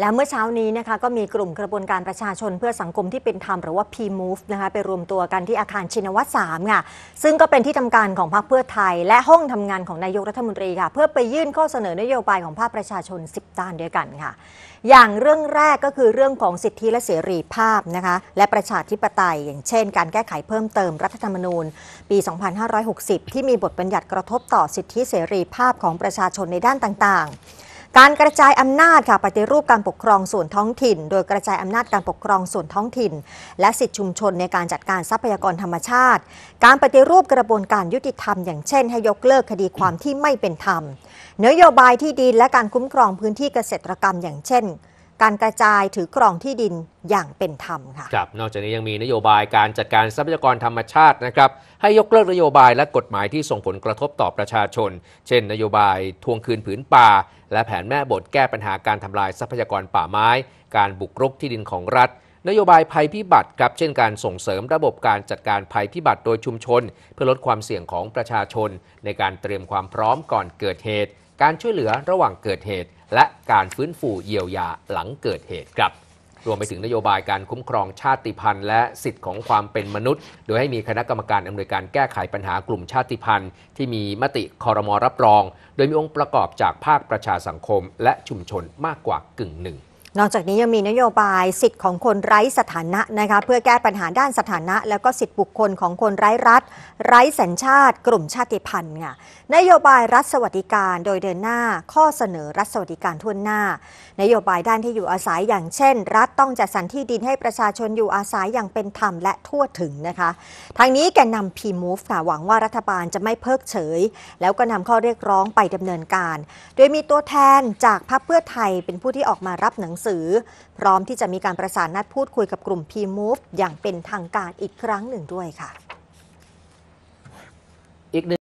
และเมื่อเช้านี้นะคะก็มีกลุ่มกระบวนการประชาชนเพื่อสังคมที่เป็นธรรมหรือว่า P-Move นะคะไปรวมตัวกันที่อาคารชินวัตร 3 ค่ะซึ่งก็เป็นที่ทำการของพรรคเพื่อไทย และห้องทำงานของนายกรัฐมนตรีค่ะ เพื่อไปยื่นข้อเสนอนโยบายของภาคประชาชน 10ด้านด้วยกันค่ะอย่างเรื่องแรกก็คือเรื่องของสิทธิและเสรีภาพนะคะและประชาธิปไตย อย่างเช่น การแก้ไขเพิ่มเติมรัฐธรรมนูญ ปี 2560 ที่มีบทบัญญัติกระทบต่อสิทธิเสรีภาพของประชาชนในด้านต่างๆการกระจายอำนาจค่ะ ปฏิรูปการปกครองส่วนท้องถิ่น โดยกระจายอำนาจการปกครองส่วนท้องถิ่น และสิทธิชุมชนในการจัดการทรัพยากรธรรมชาติ การปฏิรูปกระบวนการยุติธรรมอย่างเช่น ให้ยกเลิกคดีความที่ไม่เป็นธรรมนโยบายที่ดินและการคุ้มครองพื้นที่เกษตรกรรมอย่างเช่นการกระจายถือครองที่ดินอย่างเป็นธรรมค่ะครับนอกจากนี้ยังมีนโยบายการจัดการทรัพยากรธรรมชาตินะครับให้ยกเลิกนโยบายและกฎหมายที่ส่งผลกระทบต่อประชาชน เช่น นโยบายทวงคืนผืนป่า และแผนแม่บทแก้ปัญหาการทำลายทรัพยากรป่าไม้ การบุกรุกที่ดินของรัฐ นโยบายภัยพิบัติครับ เช่นการส่งเสริมระบบการจัดการภัยพิบัติโดยชุมชน เพื่อลดความเสี่ยงของประชาชน ในการเตรียมความพร้อมก่อนเกิดเหตุการช่วยเหลือระหว่างเกิดเหตุ และการฟื้นฟูเยียวยาหลังเกิดเหตุครับ รวมไปถึงนโยบายการคุ้มครองชาติพันธุ์และสิทธิ์ของความเป็นมนุษย์ โดยให้มีคณะกรรมการอำนวยการแก้ไขปัญหากลุ่มชาติพันธุ์ ที่มีมติคอรมอรับรอง โดยมีองค์ประกอบจากภาคประชาสังคม และชุมชนมากกว่ากึ่งหนึ่งนอกจากนี้ยังมีนโยบายสิทธิ์ของคนไร้สถานะนะคะเพื่อแก้ปัญหาด้านสถานะ แล้วก็สิทธิบุคคลของคนไร้รัฐ ไร้สัญชาติ กลุ่มชาติพันธุ์ี่ยนโยบายรัฐสวัสดิการโดยเดินหน้าข้อเสนอรัฐสวัสดิการทุนหน้า นโยบายด้านที่อยู่อาศัยอย่างเช่น รัฐต้องจัดสรรที่ดินให้ประชาชนอยู่อาศัยอย่างเป็นธรรมและทั่วถึงนะคะ ทางนี้แกนนำพีมูฟค่ะหวังว่ารัฐบาลจะไม่เพิกเฉย แล้วก็นำข้อเรียกร้องไปดำเนินการ โดยมีตัวแทนจากพรรคเพื่อไทยเป็นผู้ที่ออกมารับหนังสือือพร้อมที่จะมีการประสานนัดพูดคุยกับกลุ่ม P-Move อย่างเป็นทางการอีกครั้งหนึ่งด้วยค่ะ